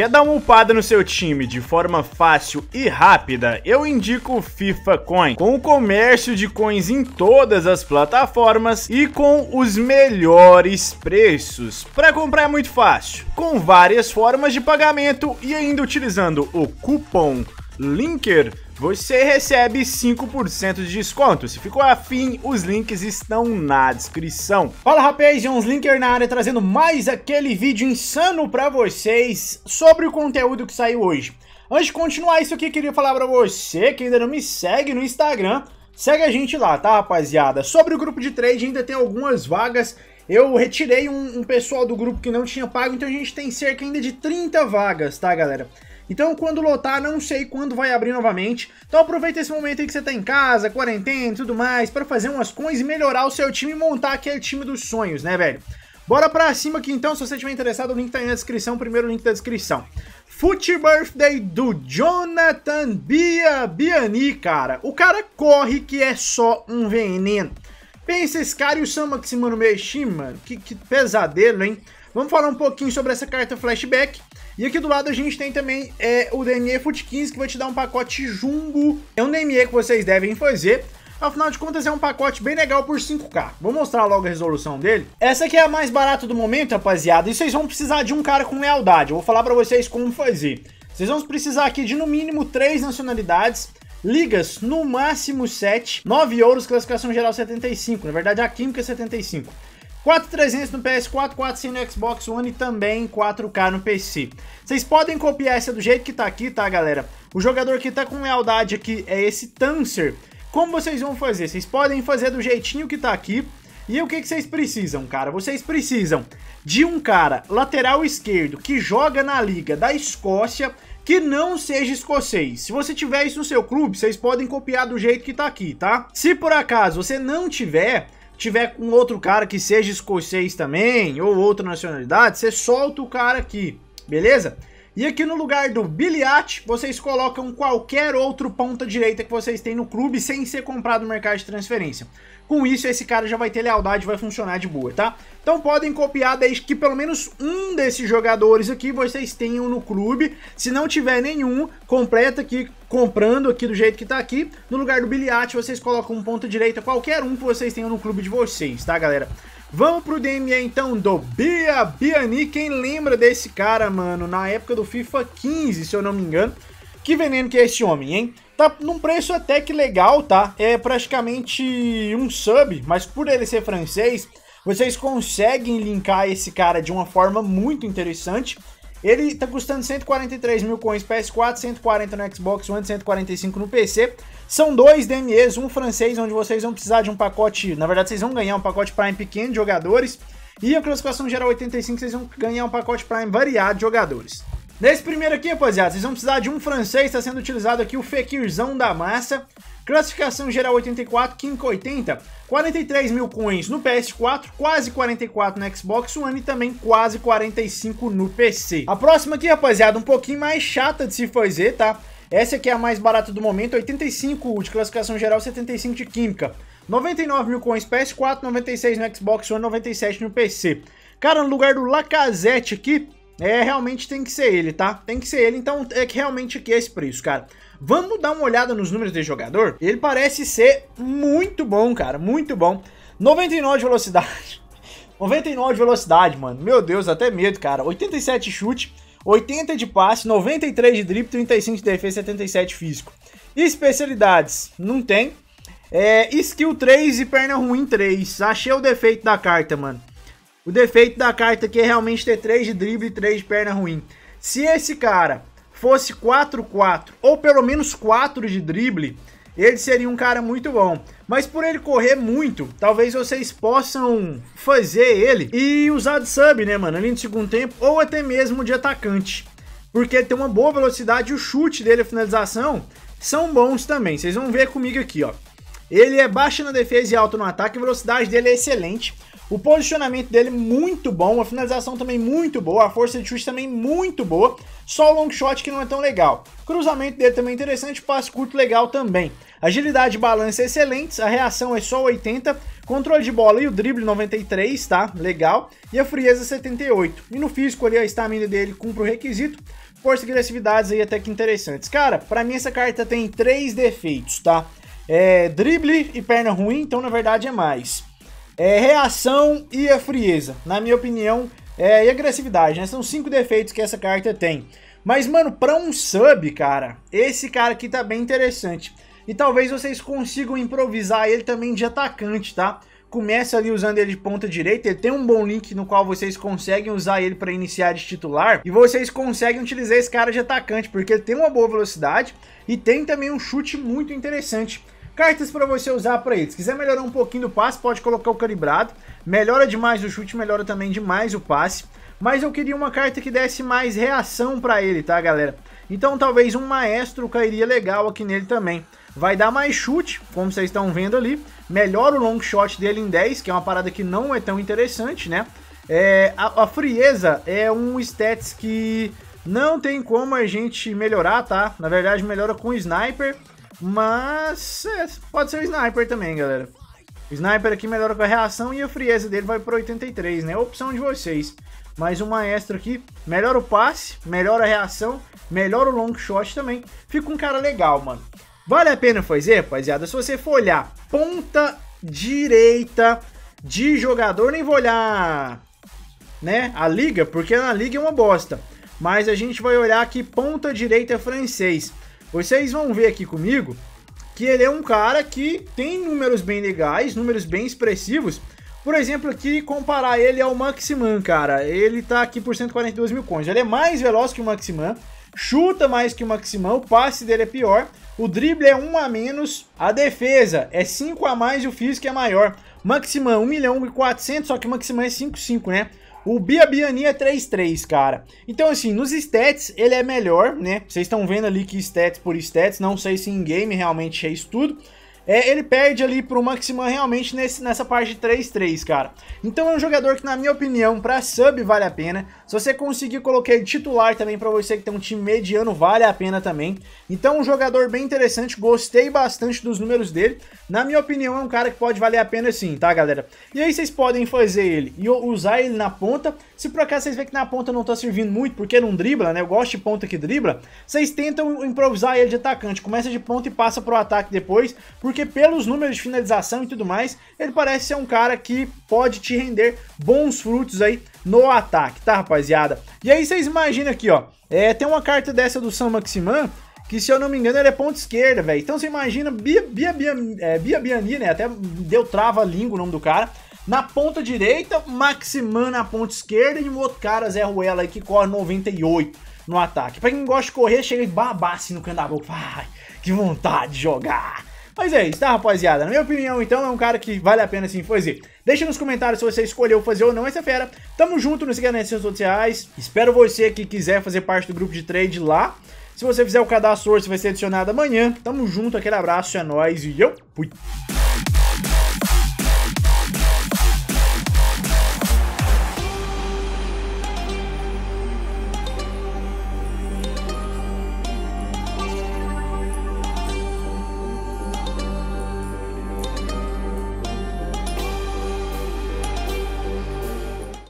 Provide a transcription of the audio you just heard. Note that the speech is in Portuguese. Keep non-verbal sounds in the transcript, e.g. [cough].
Quer dar uma upada no seu time de forma fácil e rápida? Eu indico o FIFA Coin, com o comércio de coins em todas as plataformas e com os melhores preços. Para comprar é muito fácil, com várias formas de pagamento e ainda utilizando o cupom LINKER você recebe 5% de desconto. Se ficou afim, os links estão na descrição. Fala rapaz, Jones Linker na área trazendo mais aquele vídeo insano para vocês sobre o conteúdo que saiu hoje. Antes de continuar isso aqui, queria falar para você que ainda não me segue no Instagram, segue a gente lá, tá rapaziada? Sobre o grupo de trade ainda tem algumas vagas eu retirei um, um, pessoal do grupo que não tinha pago, então a gente tem cerca ainda de 30 vagas, tá, galera? Então, quando lotar, não sei quando vai abrir novamente. Então, aproveita esse momento aí que você tá em casa, quarentena e tudo mais, para fazer umas coisas e melhorar o seu time e montar aquele time dos sonhos, né, velho? Bora pra cima aqui então, se você estiver interessado, o link tá aí na descrição, primeiro link da descrição. Foot Birthday do Jonathan Bia Biani, cara. O cara corre que é só um veneno. Pensa esse cara e o Samax, mano, Meshi, mano. Que, que pesadelo, hein? Vamos falar um pouquinho sobre essa carta flashback. E aqui do lado a gente tem também é, o DME Foot 15, que vai te dar um pacote jumbo. É um DME que vocês devem fazer. Afinal de contas, é um pacote bem legal por 5K. Vou mostrar logo a resolução dele. Essa aqui é a mais barata do momento, rapaziada. E vocês vão precisar de um cara com lealdade. Eu vou falar pra vocês como fazer. Vocês vão precisar aqui de, no mínimo, 3 nacionalidades. Ligas, no máximo 7. 9 ouros classificação geral 75. Na verdade, a química é 75. 4300 no PS4, 400 no Xbox One e também 4K no PC. Vocês podem copiar essa do jeito que tá aqui, tá, galera? O jogador que tá com lealdade aqui é esse Tancer. Como vocês vão fazer? Vocês podem fazer do jeitinho que tá aqui. E o que, que vocês precisam, cara? Vocês precisam de um cara lateral esquerdo que joga na liga da Escócia que não seja escocês. Se você tiver isso no seu clube, vocês podem copiar do jeito que tá aqui, tá? Se por acaso você não tiver, tiver com outro cara que seja escocês também, ou outra nacionalidade, você solta o cara aqui, beleza? E aqui no lugar do biliate, vocês colocam qualquer outro ponta direita que vocês têm no clube sem ser comprado no mercado de transferência. Com isso, esse cara já vai ter lealdade, vai funcionar de boa, tá? Então podem copiar desde que pelo menos um desses jogadores aqui vocês tenham no clube. Se não tiver nenhum, completa aqui, comprando aqui do jeito que tá aqui. No lugar do biliate, vocês colocam um ponta direita, qualquer um que vocês tenham no clube de vocês, tá, galera? Vamos pro DME então do Bia Biani. Quem lembra desse cara, mano? Na época do FIFA 15, se eu não me engano. Que veneno que é esse homem, hein? Tá num preço até que legal, tá? É praticamente um sub, mas por ele ser francês, vocês conseguem linkar esse cara de uma forma muito interessante. Ele tá custando 143 mil coins PS4, 140 no Xbox One, 145 no PC. São dois DMEs, um francês, onde vocês vão precisar de um pacote. Na verdade, vocês vão ganhar um pacote Prime pequeno de jogadores. E a classificação geral 85, vocês vão ganhar um pacote Prime variado de jogadores. Nesse primeiro aqui, rapaziada, vocês vão precisar de um francês, está sendo utilizado aqui o Fekirzão da Massa. Classificação geral 84, Kinko 80, 43 mil coins no PS4, quase 44 no Xbox One e também quase 45 no PC. A próxima aqui, rapaziada, um pouquinho mais chata de se fazer, tá? Essa aqui é a mais barata do momento, 85 de classificação geral, 75 de Química. 99 mil coins PS4, 96 no Xbox One, 97 no PC. Cara, no lugar do Lacazette aqui, é, realmente tem que ser ele, tá? Tem que ser ele, então é que realmente aqui é esse preço, cara. Vamos dar uma olhada nos números desse jogador? Ele parece ser muito bom, cara, muito bom. 99 de velocidade. 99 [laughs] de velocidade, mano. Meu Deus, até medo, cara. 87 chute, 80 de passe, 93 de drible, 35 de defesa, 77 físico. Especialidades, não tem. É, skill 3 e perna ruim 3. Achei o defeito da carta, mano. O defeito da carta aqui é realmente ter 3 de drible e 3 de perna ruim. Se esse cara fosse 4-4, ou pelo menos 4 de drible, ele seria um cara muito bom. Mas por ele correr muito, talvez vocês possam fazer ele e usar de sub, né, mano? Ali no segundo tempo, ou até mesmo de atacante. Porque ele tem uma boa velocidade e o chute dele, a finalização, são bons também. Vocês vão ver comigo aqui, ó. Ele é baixo na defesa e alto no ataque, a velocidade dele é excelente. O posicionamento dele muito bom, a finalização também muito boa, a força de chute também muito boa, só o long shot que não é tão legal. cruzamento dele também interessante, passo curto legal também. Agilidade e balança excelentes, a reação é só 80, controle de bola e o drible 93, tá? Legal. E a frieza 78. E no físico ali a estamina dele cumpre o requisito, força e agressividades aí até que interessantes. Cara, para mim essa carta tem três defeitos, tá? É, drible e perna ruim, então na verdade é mais é, reação e a é frieza. Na minha opinião, é, e agressividade, né? São cinco defeitos que essa carta tem. Mas, mano, pra um sub, cara, esse cara aqui tá bem interessante. E talvez vocês consigam improvisar ele também de atacante, tá? Começa ali usando ele de ponta direita, ele tem um bom link no qual vocês conseguem usar ele para iniciar de titular. E vocês conseguem utilizar esse cara de atacante, porque ele tem uma boa velocidade e tem também um chute muito interessante cartas para você usar para ele. Se quiser melhorar um pouquinho do passe, pode colocar o calibrado. Melhora demais o chute, melhora também demais o passe. Mas eu queria uma carta que desse mais reação para ele, tá, galera? Então talvez um maestro cairia legal aqui nele também. Vai dar mais chute, como vocês estão vendo ali. Melhora o long shot dele em 10, que é uma parada que não é tão interessante, né? É, a, a frieza é um stats que não tem como a gente melhorar, tá? Na verdade, melhora com sniper mas é, pode ser o Sniper também, galera. O Sniper aqui melhora com a reação e a frieza dele vai para 83, né? Opção de vocês. Mas o Maestro aqui melhora o passe, melhora a reação, melhora o long shot também. Fica um cara legal, mano. Vale a pena fazer, rapaziada? Se você for olhar ponta direita de jogador, nem vou olhar né, a liga, porque na liga é uma bosta. Mas a gente vai olhar aqui ponta direita francês. Vocês vão ver aqui comigo que ele é um cara que tem números bem legais, números bem expressivos. Por exemplo, aqui comparar ele ao Maximan, cara. Ele tá aqui por 142 mil coins. Ele é mais veloz que o Maximan, chuta mais que o Maximan, o passe dele é pior, o drible é 1 a menos, a defesa é 5 a mais e o físico é maior. Maximan 1 milhão e 400, só que o Maximan é 5,5, né? O Bia Biani é 3-3, cara. Então, assim, nos stats ele é melhor, né? Vocês estão vendo ali que stats por stats, não sei se em game realmente é isso tudo. É, ele perde ali pro Maximan realmente nesse, nessa parte 3-3, cara. Então é um jogador que, na minha opinião, pra sub vale a pena. Se você conseguir, colocar ele titular também pra você que tem um time mediano, vale a pena também. Então um jogador bem interessante, gostei bastante dos números dele. Na minha opinião, é um cara que pode valer a pena sim, tá, galera? E aí vocês podem fazer ele e usar ele na ponta. Se por acaso vocês veem que na ponta não tá servindo muito, porque não dribla, né? Eu gosto de ponta que dribla. Vocês tentam improvisar ele de atacante. Começa de ponta e passa pro ataque depois, porque porque pelos números de finalização e tudo mais, ele parece ser um cara que pode te render bons frutos aí no ataque, tá, rapaziada? E aí vocês imaginam aqui, ó, é, tem uma carta dessa do São Maximan, que se eu não me engano ele é ponta esquerda, velho. Então você imagina Bia, Bia, Bia, é, Bia Biani, né, até deu trava língua o nome do cara, na ponta direita, Maximan na ponta esquerda e um outro cara, Zé Ruela, aí, que corre 98 no ataque. Pra quem gosta de correr, chega e assim no canto da Ai, que vontade de jogar! Mas é isso, tá, rapaziada? Na minha opinião, então, é um cara que vale a pena sim fazer. É. Deixa nos comentários se você escolheu fazer ou não essa fera. Tamo junto, nos siga nas redes sociais. Espero você que quiser fazer parte do grupo de trade lá. Se você fizer o cadastro, você vai ser adicionado amanhã. Tamo junto, aquele abraço, é nóis e eu fui!